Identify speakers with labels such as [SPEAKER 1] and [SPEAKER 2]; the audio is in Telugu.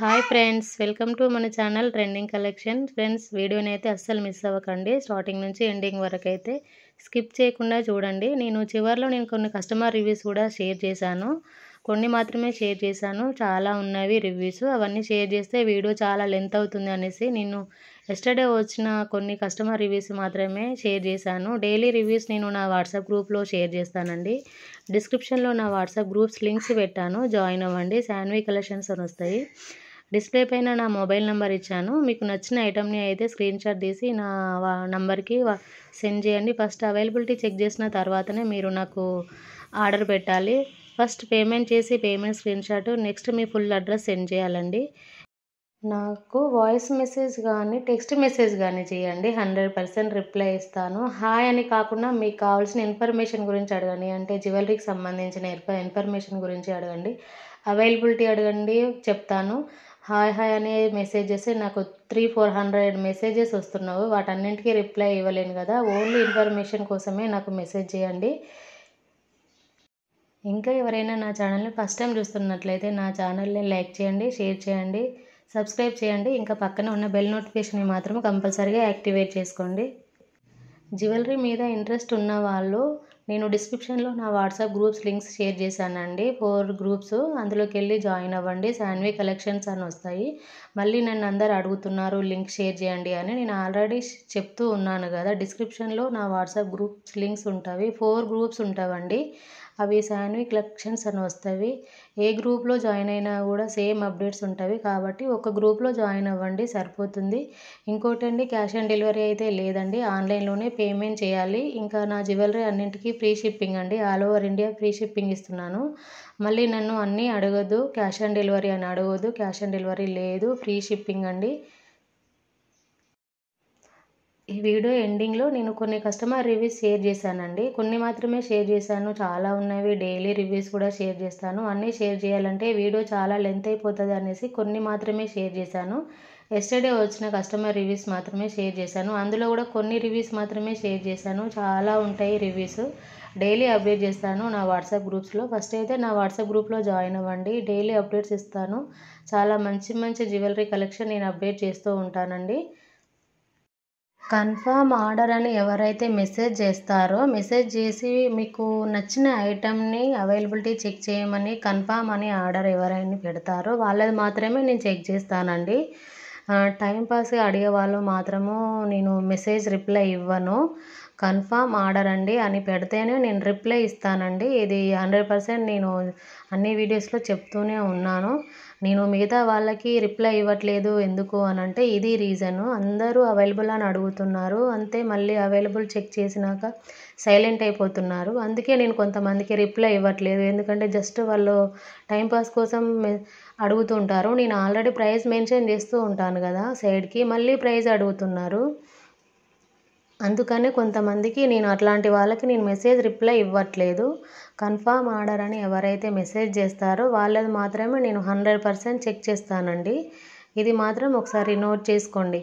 [SPEAKER 1] హాయ్ ఫ్రెండ్స్ వెల్కమ్ టు మన ఛానల్ ట్రెండింగ్ కలెక్షన్ ఫ్రెండ్స్ వీడియోని అయితే అస్సలు మిస్ అవ్వకండి స్టార్టింగ్ నుంచి ఎండింగ్ వరకు అయితే స్కిప్ చేయకుండా చూడండి నేను చివరిలో నేను కొన్ని కస్టమర్ రివ్యూస్ కూడా షేర్ చేశాను కొన్ని మాత్రమే షేర్ చేశాను చాలా ఉన్నవి రివ్యూస్ అవన్నీ షేర్ చేస్తే వీడియో చాలా లెంత్ అవుతుంది అనేసి నేను ఎస్టర్డే వచ్చిన కొన్ని కస్టమర్ రివ్యూస్ మాత్రమే షేర్ చేశాను డైలీ రివ్యూస్ నేను నా వాట్సాప్ గ్రూప్లో షేర్ చేస్తానండి డిస్క్రిప్షన్లో నా వాట్సాప్ గ్రూప్స్ లింక్స్ పెట్టాను జాయిన్ అవ్వండి శాన్వీ కలెక్షన్స్ అని వస్తాయి డిస్ప్లే పైన నా మొబైల్ నెంబర్ ఇచ్చాను మీకు నచ్చిన ఐటమ్ని అయితే స్క్రీన్ షాట్ తీసి నా నంబర్కి సెండ్ చేయండి ఫస్ట్ అవైలబిలిటీ చెక్ చేసిన తర్వాతనే మీరు నాకు ఆర్డర్ పెట్టాలి ఫస్ట్ పేమెంట్ చేసి పేమెంట్ స్క్రీన్ షాట్ నెక్స్ట్ మీ ఫుల్ అడ్రస్ సెండ్ చేయాలండి నాకు వాయిస్ మెసేజ్ కానీ టెక్స్ట్ మెసేజ్ కానీ చేయండి హండ్రెడ్ పర్సెంట్ రిప్లై ఇస్తాను హాయ్ అని కాకుండా మీకు కావాల్సిన ఇన్ఫర్మేషన్ గురించి అడగండి అంటే జ్యువెలరీకి సంబంధించిన ఇన్ఫర్మేషన్ గురించి అడగండి అవైలబిలిటీ అడగండి చెప్తాను హాయ్ హాయ్ అనే మెసేజెస్ నాకు త్రీ ఫోర్ హండ్రెడ్ మెసేజెస్ వస్తున్నావు వాటన్నింటికీ రిప్లై ఇవ్వలేను కదా ఓన్లీ ఇన్ఫర్మేషన్ కోసమే నాకు మెసేజ్ చేయండి ఇంకా ఎవరైనా నా ఛానల్ని ఫస్ట్ టైం చూస్తున్నట్లయితే నా ఛానల్ని లైక్ చేయండి షేర్ చేయండి సబ్స్క్రైబ్ చేయండి ఇంకా పక్కన ఉన్న బెల్ నోటిఫికేషన్ని మాత్రం కంపల్సరీగా యాక్టివేట్ చేసుకోండి జ్యువెలరీ మీద ఇంట్రెస్ట్ ఉన్న వాళ్ళు నేను డిస్క్రిప్షన్లో నా వాట్సాప్ గ్రూప్స్ లింక్స్ షేర్ చేశానండి ఫోర్ గ్రూప్స్ అందులోకి వెళ్ళి జాయిన్ అవ్వండి శాన్వి కలెక్షన్స్ అని వస్తాయి మళ్ళీ నన్ను అందరు అడుగుతున్నారు లింక్ షేర్ చేయండి అని నేను ఆల్రెడీ చెప్తూ ఉన్నాను కదా డిస్క్రిప్షన్లో నా వాట్సాప్ గ్రూప్స్ లింక్స్ ఉంటాయి ఫోర్ గ్రూప్స్ ఉంటావండి అవి శాన్విక్ లక్షన్స్ అని వస్తాయి ఏ గ్రూప్లో జాయిన్ అయినా కూడా సేమ్ అప్డేట్స్ ఉంటాయి కాబట్టి ఒక గ్రూప్లో జాయిన్ అవ్వండి సరిపోతుంది ఇంకోటి అండి క్యాష్ ఆన్ డెలివరీ అయితే లేదండి ఆన్లైన్లోనే పేమెంట్ చేయాలి ఇంకా నా జ్యువెలరీ అన్నింటికీ ఫ్రీ షిప్పింగ్ అండి all over India free shipping ఇస్తున్నాను మళ్ళీ నన్ను అన్నీ అడగద్దు క్యాష్ ఆన్ డెలివరీ అని అడగదు క్యాష్ ఆన్ డెలివరీ లేదు ఫ్రీ షిప్పింగ్ అండి ఈ వీడియో ఎండింగ్లో నేను కొన్ని కస్టమర్ రివ్యూస్ షేర్ చేశానండి కొన్ని మాత్రమే షేర్ చేశాను చాలా ఉన్నవి డైలీ రివ్యూస్ కూడా షేర్ చేస్తాను అన్నీ షేర్ చేయాలంటే వీడియో చాలా లెంత్ అయిపోతుంది అనేసి కొన్ని మాత్రమే షేర్ చేశాను ఎస్టర్డే వచ్చిన కస్టమర్ రివ్యూస్ మాత్రమే షేర్ చేశాను అందులో కూడా కొన్ని రివ్యూస్ మాత్రమే షేర్ చేశాను చాలా ఉంటాయి రివ్యూస్ డైలీ అప్డేట్ చేస్తాను నా వాట్సాప్ గ్రూప్స్లో ఫస్ట్ అయితే నా వాట్సాప్ గ్రూప్లో జాయిన్ అవ్వండి డైలీ అప్డేట్స్ ఇస్తాను చాలా మంచి మంచి జ్యువెలరీ కలెక్షన్ నేను అప్డేట్ చేస్తూ ఉంటానండి కన్ఫర్మ్ ఆర్డర్ అని ఎవరైతే మెసేజ్ చేస్తారో మెసేజ్ చేసి మీకు నచ్చిన ఐటమ్ని అవైలబిలిటీ చెక్ చేయమని కన్ఫామ్ అని ఆర్డర్ ఎవరైనా పెడతారో వాళ్ళది మాత్రమే నేను చెక్ చేస్తానండి టైంపాస్గా అడిగే వాళ్ళు మాత్రము నేను మెసేజ్ రిప్లై ఇవ్వను కన్ఫామ్ ఆర్డర్ అండి అని పెడితేనే నేను రిప్లై ఇస్తానండి ఇది హండ్రెడ్ పర్సెంట్ నేను అన్ని వీడియోస్లో చెప్తూనే ఉన్నాను నేను మిగతా వాళ్ళకి రిప్లై ఇవ్వట్లేదు ఎందుకు అని అంటే ఇది రీజను అందరూ అవైలబుల్ అని అడుగుతున్నారు అంతే మళ్ళీ అవైలబుల్ చెక్ చేసినాక సైలెంట్ అయిపోతున్నారు అందుకే నేను కొంతమందికి రిప్లై ఇవ్వట్లేదు ఎందుకంటే జస్ట్ వాళ్ళు టైంపాస్ కోసం అడుగుతుంటారు నేను ఆల్రెడీ ప్రైస్ మెన్షన్ చేస్తూ ఉంటాను కదా సైడ్కి మళ్ళీ ప్రైస్ అడుగుతున్నారు అందుకనే కొంతమందికి నేను అట్లాంటి వాళ్ళకి నేను మెసేజ్ రిప్లై ఇవ్వట్లేదు కన్ఫామ్ ఆర్డర్ అని ఎవరైతే మెసేజ్ చేస్తారో వాళ్ళది మాత్రమే నేను హండ్రెడ్ పర్సెంట్ చెక్ చేస్తానండి ఇది మాత్రం ఒకసారి నోట్ చేసుకోండి